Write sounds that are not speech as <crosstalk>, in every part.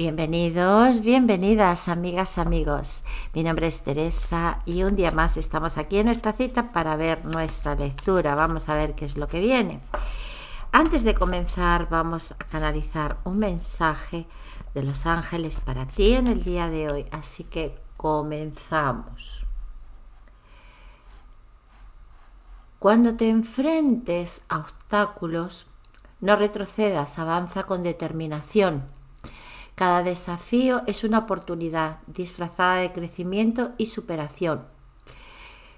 Bienvenidos, bienvenidas amigas, amigos. Mi nombre es Teresa y un día más estamos aquí en nuestra cita para ver nuestra lectura. Vamos a ver qué es lo que viene. Antes de comenzar vamos a canalizar un mensaje de los ángeles para ti en el día de hoy. Así que comenzamos. Cuando te enfrentes a obstáculos, no retrocedas, avanza con determinación cada desafío es una oportunidad disfrazada de crecimiento y superación.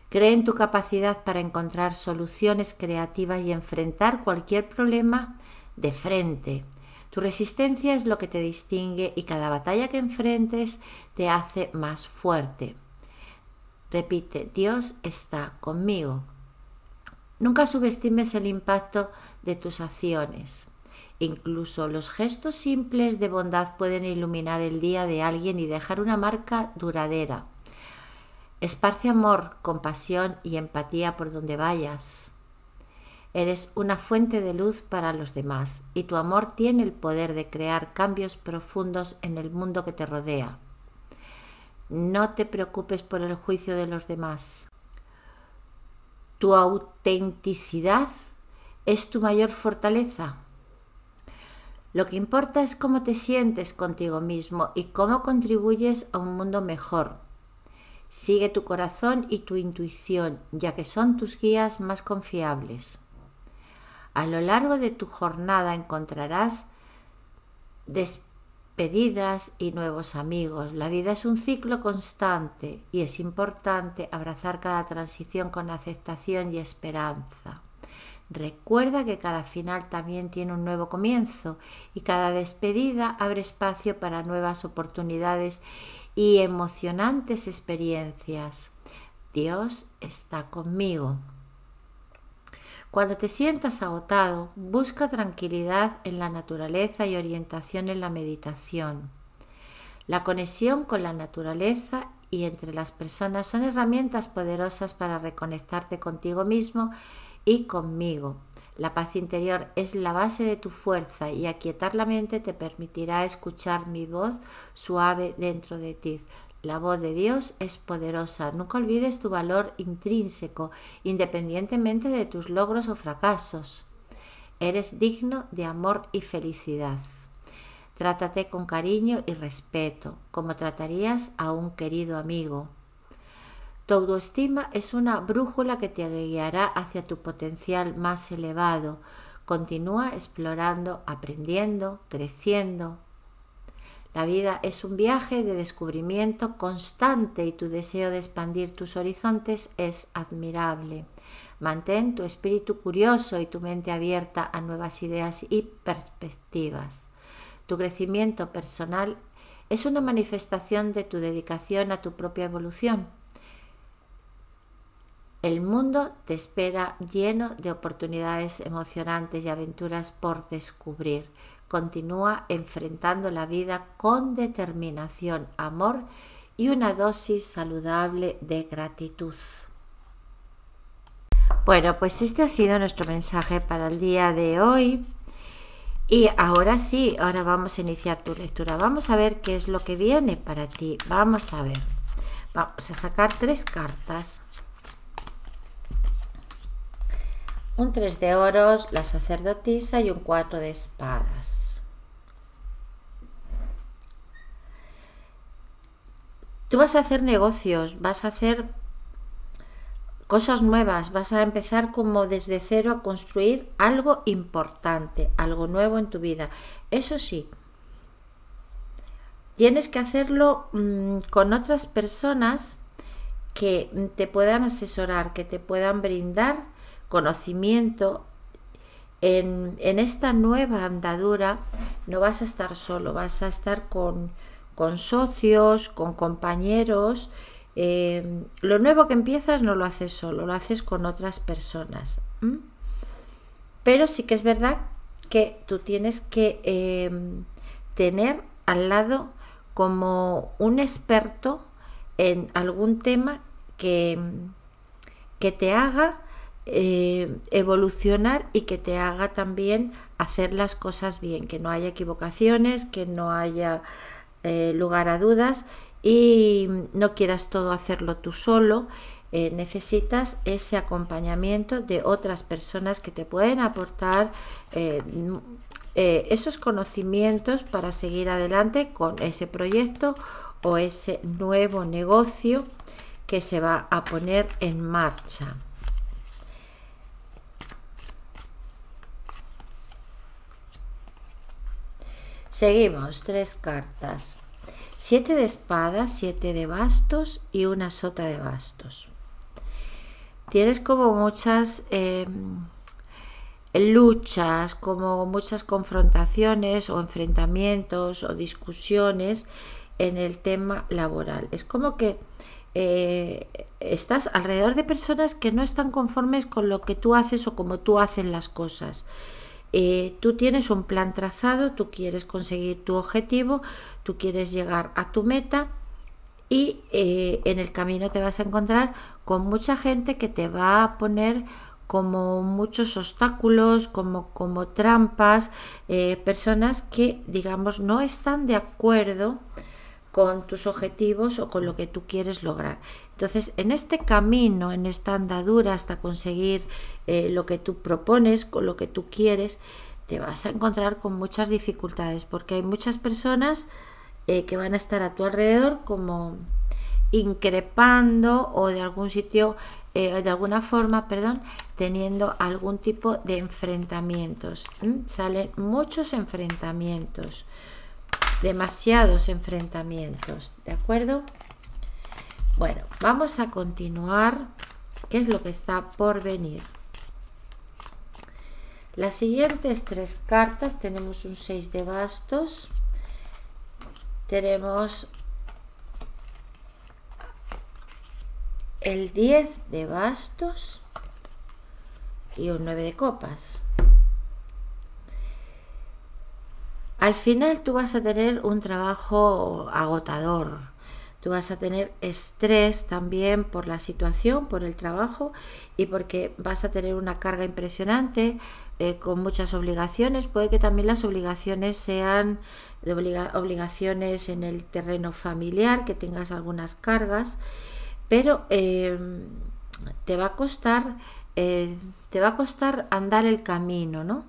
Cree en tu capacidad para encontrar soluciones creativas y enfrentar cualquier problema de frente. Tu resistencia es lo que te distingue y cada batalla que enfrentes te hace más fuerte. Repite, Dios está conmigo. Nunca subestimes el impacto de tus acciones. Incluso los gestos simples de bondad pueden iluminar el día de alguien y dejar una marca duradera. Esparce amor, compasión y empatía por donde vayas. Eres una fuente de luz para los demás y tu amor tiene el poder de crear cambios profundos en el mundo que te rodea. No te preocupes por el juicio de los demás. Tu autenticidad es tu mayor fortaleza. Lo que importa es cómo te sientes contigo mismo y cómo contribuyes a un mundo mejor. Sigue tu corazón y tu intuición, ya que son tus guías más confiables. A lo largo de tu jornada encontrarás despedidas y nuevos amigos. La vida es un ciclo constante y es importante abrazar cada transición con aceptación y esperanza. Recuerda que cada final también tiene un nuevo comienzo y cada despedida abre espacio para nuevas oportunidades y emocionantes experiencias. Dios está conmigo. Cuando te sientas agotado, busca tranquilidad en la naturaleza y orientación en la meditación. La conexión con la naturaleza y entre las personas son herramientas poderosas para reconectarte contigo mismo y conmigo. La paz interior es la base de tu fuerza y aquietar la mente te permitirá escuchar mi voz suave dentro de ti. La voz de Dios es poderosa. Nunca olvides tu valor intrínseco, independientemente de tus logros o fracasos. Eres digno de amor y felicidad. Trátate con cariño y respeto, como tratarías a un querido amigo. Tu autoestima es una brújula que te guiará hacia tu potencial más elevado. Continúa explorando, aprendiendo, creciendo. La vida es un viaje de descubrimiento constante y tu deseo de expandir tus horizontes es admirable. Mantén tu espíritu curioso y tu mente abierta a nuevas ideas y perspectivas. Tu crecimiento personal es una manifestación de tu dedicación a tu propia evolución el mundo te espera lleno de oportunidades emocionantes y aventuras por descubrir. Continúa enfrentando la vida con determinación, amor y una dosis saludable de gratitud. Bueno, pues este ha sido nuestro mensaje para el día de hoy. Y ahora sí, ahora vamos a iniciar tu lectura. Vamos a ver qué es lo que viene para ti. Vamos a ver. Vamos a sacar tres cartas un 3 de oros, la sacerdotisa y un 4 de espadas. Tú vas a hacer negocios, vas a hacer cosas nuevas, vas a empezar como desde cero a construir algo importante, algo nuevo en tu vida. Eso sí, tienes que hacerlo mm, con otras personas que te puedan asesorar, que te puedan brindar conocimiento, en, esta nueva andadura no vas a estar solo, vas a estar con, con socios, con compañeros. Em, lo nuevo que empiezas no lo haces solo, lo haces con otras personas. Pero sí que es verdad que tú tienes que em, tener al lado como un experto en algún tema que, que te haga eh, evolucionar y que te haga también hacer las cosas bien, que no haya equivocaciones, que no haya eh, lugar a dudas y no quieras todo hacerlo tú solo. Eh, necesitas ese acompañamiento de otras personas que te pueden aportar esos conocimientos para seguir adelante con ese proyecto o ese nuevo negocio que se va a poner en marcha. Seguimos, tres cartas. Siete de espadas, siete de bastos y una sota de bastos. Tienes como muchas em, luchas, como muchas confrontaciones o enfrentamientos o discusiones en el tema laboral. Es como que eh, estás alrededor de personas que no están conformes con lo que tú haces o como tú haces las cosas. Eh, tú tienes un plan trazado, tú quieres conseguir tu objetivo, tú quieres llegar a tu meta y eh, en el camino te vas a encontrar con mucha gente que te va a poner como muchos obstáculos, como, trampas, eh, personas que digamos no están de acuerdo con tus objetivos o con lo que tú quieres lograr. Entonces, en este camino, en esta andadura hasta conseguir eh, lo que tú propones, con lo que tú quieres, te vas a encontrar con muchas dificultades porque hay muchas personas eh, que van a estar a tu alrededor como increpando o de algún sitio, eh, de alguna forma, perdón, teniendo algún tipo de enfrentamientos. Salen muchos enfrentamientos demasiados enfrentamientos, ¿de acuerdo? Bueno, vamos a continuar, qué es lo que está por venir. Las siguientes tres cartas, tenemos un 6 de bastos, tenemos el 10 de bastos y un 9 de copas. Al final tú vas a tener un trabajo agotador, tú vas a tener estrés también por la situación, por el trabajo y porque vas a tener una carga impresionante eh, con muchas obligaciones. Puede que también las obligaciones sean obligaciones en el terreno familiar, que tengas algunas cargas, pero eh, te va a costar... Eh, te va a costar andar el camino, ¿no?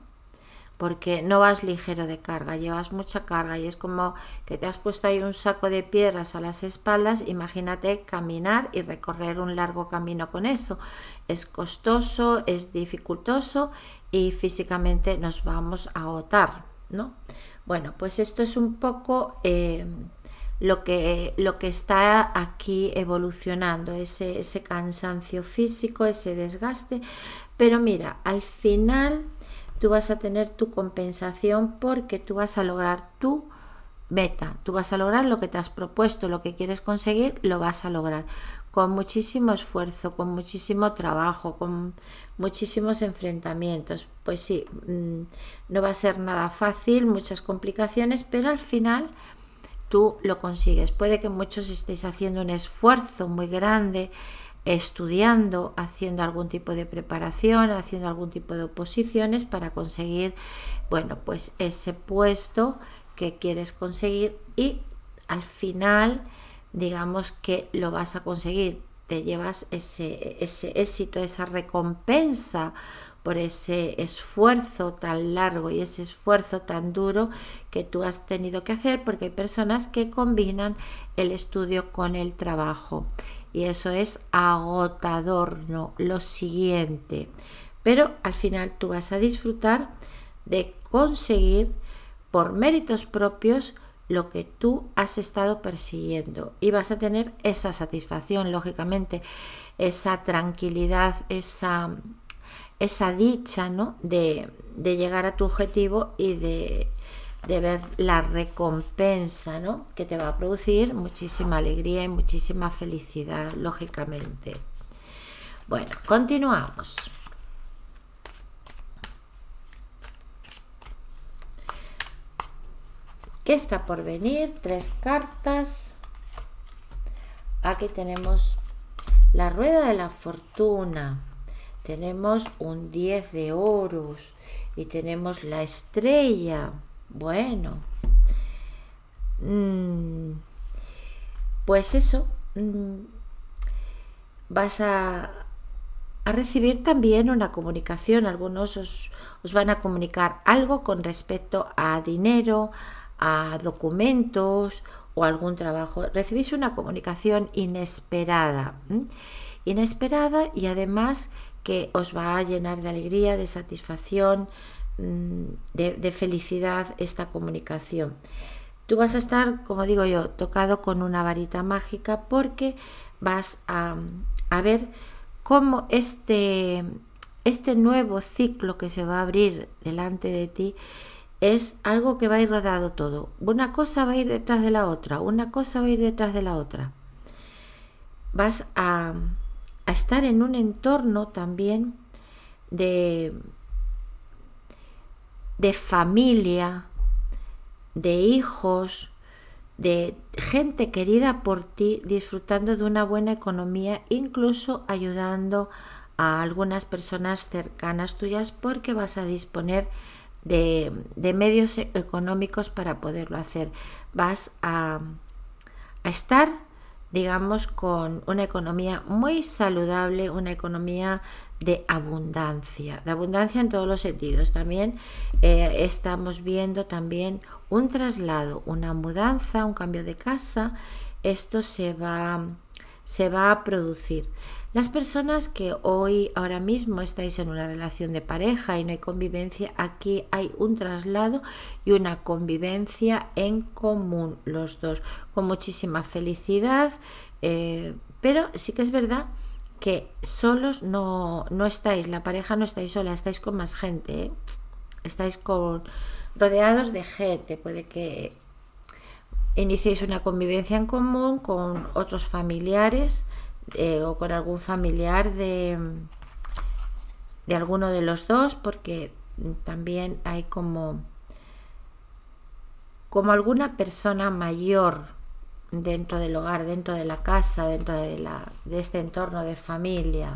porque no vas ligero de carga, llevas mucha carga y es como que te has puesto ahí un saco de piedras a las espaldas, imagínate caminar y recorrer un largo camino con eso. Es costoso, es dificultoso y físicamente nos vamos a agotar, ¿no? Bueno, pues esto es un poco eh, lo, que, lo que está aquí evolucionando, ese, ese cansancio físico, ese desgaste, pero mira, al final tú vas a tener tu compensación porque tú vas a lograr tu meta, tú vas a lograr lo que te has propuesto, lo que quieres conseguir, lo vas a lograr con muchísimo esfuerzo, con muchísimo trabajo, con muchísimos enfrentamientos. Pues sí, mm, no va a ser nada fácil, muchas complicaciones, pero al final tú lo consigues. Puede que muchos estéis haciendo un esfuerzo muy grande, estudiando, haciendo algún tipo de preparación, haciendo algún tipo de oposiciones para conseguir, bueno, pues ese puesto que quieres conseguir y al final, digamos que lo vas a conseguir, te llevas ese, ese éxito, esa recompensa por ese esfuerzo tan largo y ese esfuerzo tan duro que tú has tenido que hacer, porque hay personas que combinan el estudio con el trabajo y eso es agotador, no, lo siguiente. Pero al final tú vas a disfrutar de conseguir por méritos propios lo que tú has estado persiguiendo y vas a tener esa satisfacción, lógicamente, esa tranquilidad, esa, esa dicha ¿no? de, de llegar a tu objetivo y de de ver la recompensa ¿no? que te va a producir muchísima alegría y muchísima felicidad, lógicamente. Bueno, continuamos. ¿Qué está por venir? Tres cartas. Aquí tenemos la rueda de la fortuna. Tenemos un 10 de oros y tenemos la estrella. Bueno. Mm, pues eso. Mm, vas a, recibir también una comunicación. Algunos os, van a comunicar algo con respecto a dinero, a documentos o algún trabajo. Recibís una comunicación inesperada. Inesperada y además que os va a llenar de alegría, de satisfacción, Mm, de, felicidad esta comunicación. Tú vas a estar, como digo yo, tocado con una varita mágica porque vas a, a ver cómo este, este nuevo ciclo que se va a abrir delante de ti es algo que va a ir rodado todo. Una cosa va a ir detrás de la otra, una cosa va a ir detrás de la otra. Vas a, a estar en un entorno también de, de familia, de hijos, de gente querida por ti, disfrutando de una buena economía, incluso ayudando a algunas personas cercanas tuyas porque vas a disponer de, medios económicos para poderlo hacer. Vas a, a estar digamos, con una economía muy saludable, una economía de abundancia, de abundancia en todos los sentidos. También eh, estamos viendo también un traslado, una mudanza, un cambio de casa. Esto se va, se va a producir. Las personas que hoy, ahora mismo, estáis en una relación de pareja y no hay convivencia, aquí hay un traslado y una convivencia en común, los dos, con muchísima felicidad, eh, pero sí que es verdad que solos no, no estáis, la pareja no estáis sola, estáis con más gente, ¿eh? estáis rodeados de gente, puede que iniciéis una convivencia en común con otros familiares eh, o con algún familiar de, de alguno de los dos, porque también hay como, como alguna persona mayor dentro del hogar, dentro de la casa, dentro de, la, de este entorno de familia.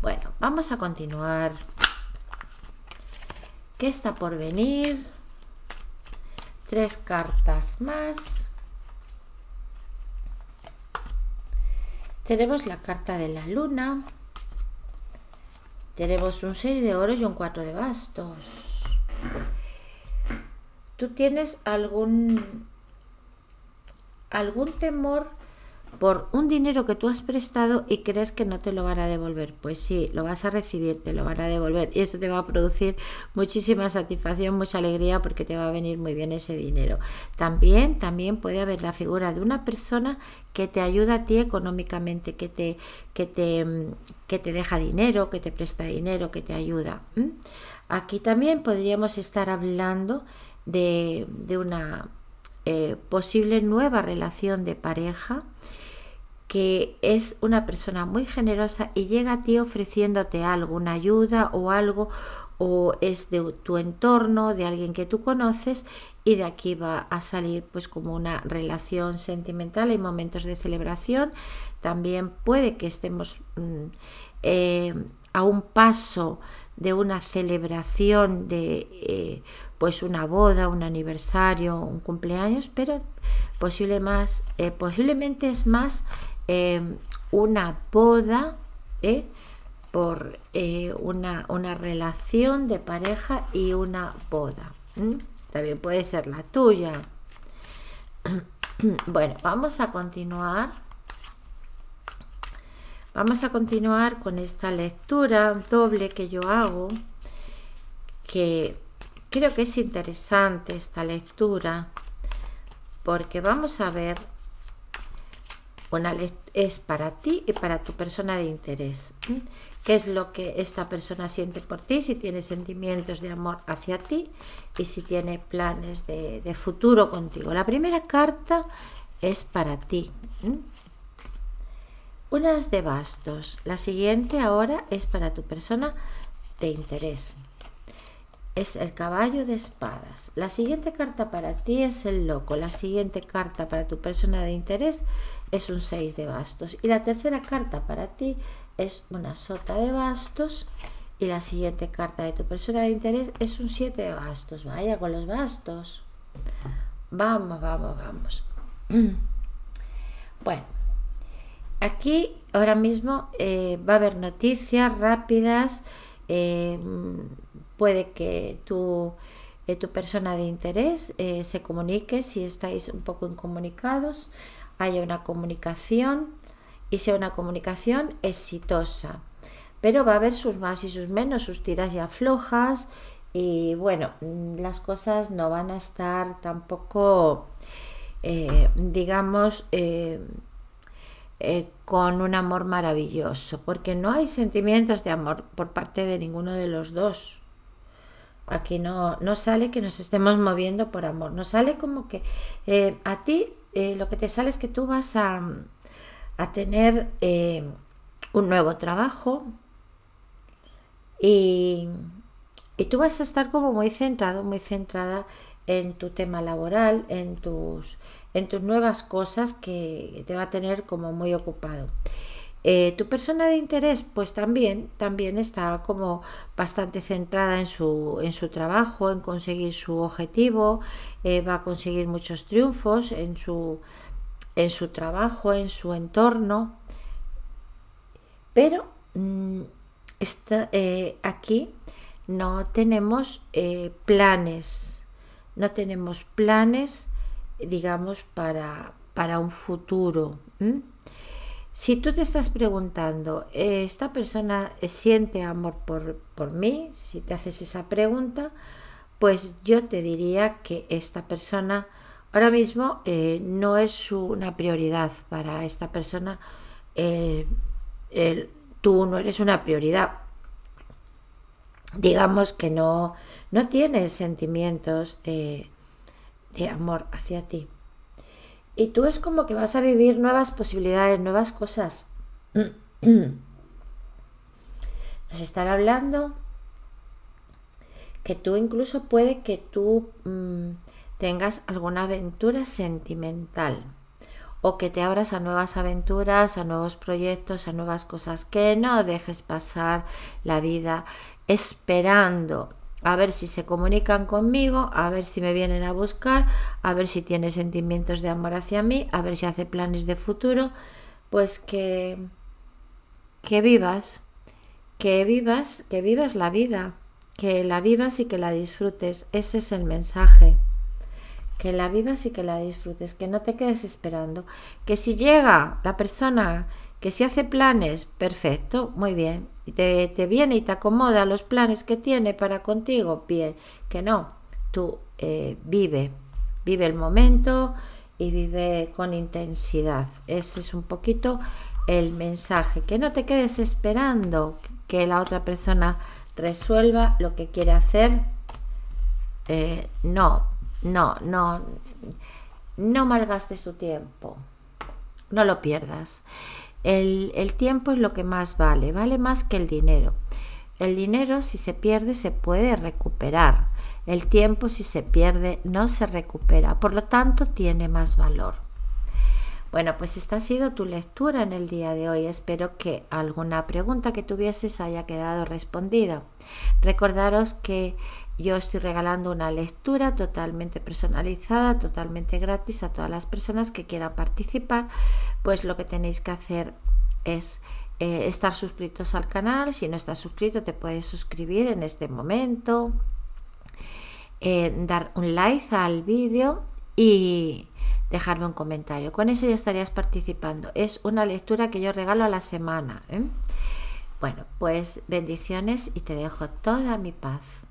Bueno, vamos a continuar. ¿Qué está por venir? Tres cartas más. Tenemos la carta de la luna. Tenemos un 6 de oro y un 4 de bastos. ¿Tú tienes algún algún temor por un dinero que tú has prestado y crees que no te lo van a devolver. Pues sí, lo vas a recibir, te lo van a devolver y eso te va a producir muchísima satisfacción, mucha alegría porque te va a venir muy bien ese dinero. También, también puede haber la figura de una persona que te ayuda a ti económicamente, que te, que te, mm, que te deja dinero, que te presta dinero, que te ayuda. Aquí también podríamos estar hablando de, de una eh, posible nueva relación de pareja que es una persona muy generosa y llega a ti ofreciéndote algo, una ayuda o algo, o es de tu entorno, de alguien que tú conoces, y de aquí va a salir pues como una relación sentimental. Hay momentos de celebración, también puede que estemos mm, eh, a un paso de una celebración de eh, pues una boda, un aniversario, un cumpleaños, pero posible más, eh, posiblemente es más em, una boda ¿eh? por eh, una, una, relación de pareja y una boda. También puede ser la tuya. <clears throat> bueno, vamos a continuar. Vamos a continuar con esta lectura doble que yo hago, que Creo que es interesante esta lectura porque vamos a ver, una es para ti y para tu persona de interés. ¿Qué es lo que esta persona siente por ti? Si tiene sentimientos de amor hacia ti y si tiene planes de, de futuro contigo. La primera carta es para ti. Unas de bastos. La siguiente ahora es para tu persona de interés es el caballo de espadas. La siguiente carta para ti es el loco. La siguiente carta para tu persona de interés es un 6 de bastos. Y la tercera carta para ti es una sota de bastos. Y la siguiente carta de tu persona de interés es un 7 de bastos. Vaya con los bastos. Vamos, vamos, vamos. <clears throat> Bueno, aquí ahora mismo eh, va a haber noticias rápidas. Eh, puede que tu, eh, tu persona de interés eh, se comunique si estáis un poco incomunicados, haya una comunicación y sea una comunicación exitosa. Pero va a haber sus más y sus menos, sus tiras y aflojas y bueno, mm, las cosas no van a estar tampoco, eh, digamos, con un amor maravilloso, porque no hay sentimientos de amor por parte de ninguno de los dos. Aquí no, no sale que nos estemos moviendo por amor. no sale como que eh, a ti eh, lo que te sale es que tú vas a, a tener eh, un nuevo trabajo y, y tú vas a estar como muy centrado, muy centrada en tu tema laboral, en tus, en tus nuevas cosas que te va a tener como muy ocupado. Eh, tu persona de interés, pues también, también está como bastante centrada en su, en su trabajo, en conseguir su objetivo, eh, va a conseguir muchos triunfos en su, en su trabajo, en su entorno. Pero mm, está, eh, aquí no tenemos planes, no tenemos planes, digamos, para, para un futuro. Si tú te estás preguntando, eh, ¿esta persona siente amor por, por mí? Si te haces esa pregunta, pues yo te diría que esta persona ahora mismo eh, no es una prioridad para esta persona. Eh, tú no eres una prioridad. Digamos que no, no tienes sentimientos de amor hacia ti. Y tú es como que vas a vivir nuevas posibilidades, nuevas cosas. <clears throat> Nos están hablando que tú incluso puede que tú mm, tengas alguna aventura sentimental o que te abras a nuevas aventuras, a nuevos proyectos, a nuevas cosas, que no dejes pasar la vida esperando a ver si se comunican conmigo, a ver si me vienen a buscar, a ver si tiene sentimientos de amor hacia mí, a ver si hace planes de futuro, pues que que vivas, que vivas, que vivas la vida, que la vivas y que la disfrutes, ese es el mensaje. Que la vivas y que la disfrutes, que no te quedes esperando, que si llega la persona que si hace planes, perfecto, muy bien. te, viene y te acomoda los planes que tiene para contigo, bien. Que no, tú eh, vive, vive el momento y vive con intensidad. Ese es un poquito el mensaje. Que no te quedes esperando que la otra persona resuelva lo que quiere hacer. Eh, no, no, no, no malgastes su tiempo. No lo pierdas. El, tiempo es lo que más vale, vale más que el dinero. El dinero si se pierde se puede recuperar. El tiempo si se pierde no se recupera. Por lo tanto tiene más valor. Bueno, pues esta ha sido tu lectura en el día de hoy. Espero que alguna pregunta que tuvieses haya quedado respondida. Recordaros que yo estoy regalando una lectura totalmente personalizada, totalmente gratis a todas las personas que quieran participar. Pues lo que tenéis que hacer es eh, estar suscritos al canal. Si no estás suscrito, te puedes suscribir en este momento. Eh, dar un like al vídeo y dejarme un comentario. Con eso ya estarías participando. Es una lectura que yo regalo a la semana. ¿eh? Bueno, pues bendiciones y te dejo toda mi paz.